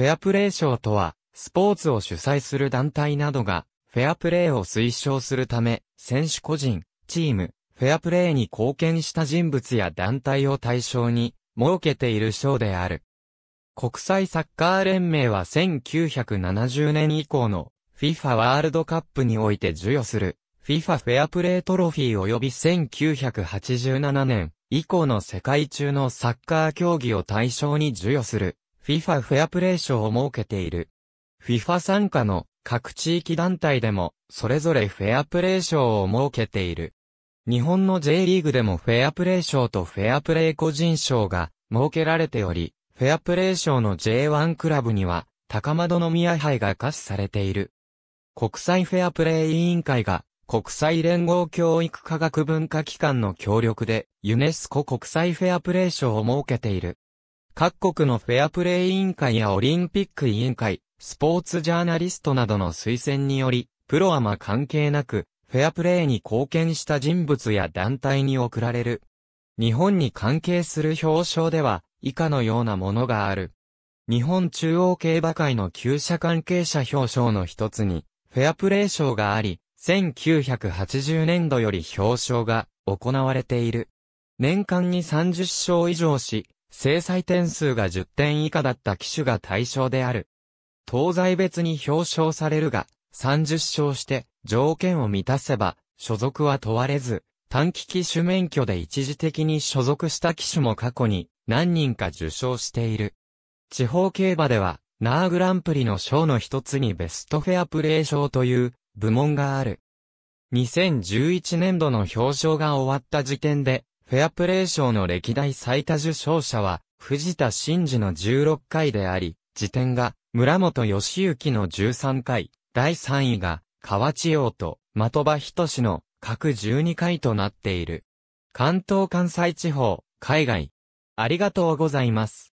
フェアプレー賞とは、スポーツを主催する団体などが、フェアプレーを推奨するため、選手個人、チーム、フェアプレーに貢献した人物や団体を対象に、設けている賞である。国際サッカー連盟は1970年以降の FIFA ワールドカップにおいて授与する FIFA フェアプレートロフィー及び1987年以降の世界中のサッカー競技を対象に授与する FIFA フェアプレー賞を設けている。FIFA 参加の各地域団体でも、それぞれフェアプレー賞を設けている。日本の J リーグでもフェアプレー賞とフェアプレー個人賞が設けられており、フェアプレー賞の J1 クラブには、高円宮杯が可視されている。国際フェアプレー委員会が、国際連合教育科学文化機関の協力で、ユネスコ国際フェアプレー賞を設けている。各国のフェアプレー委員会やオリンピック委員会、スポーツジャーナリストなどの推薦により、プロアマ関係なく、フェアプレーに貢献した人物や団体に贈られる。日本に関係する表彰では、以下のようなものがある。日本中央競馬会の旧社関係者表彰の一つに、フェアプレー賞があり、1980年度より表彰が行われている。年間に30勝以上し、制裁点数が10点以下だった機種が対象である。東西別に表彰されるが、30勝して条件を満たせば、所属は問われず、短期機種免許で一時的に所属した機種も過去に何人か受賞している。地方競馬では、ナーグランプリの賞の一つにベストフェアプレー賞という部門がある。2011年度の表彰が終わった時点で、フェアプレー賞の歴代最多受賞者は、藤田真嗣の16回であり、辞典が、村本義行の13回、第3位が、河内洋と、的場仁の、各12回となっている。関東関西地方、海外。ありがとうございます。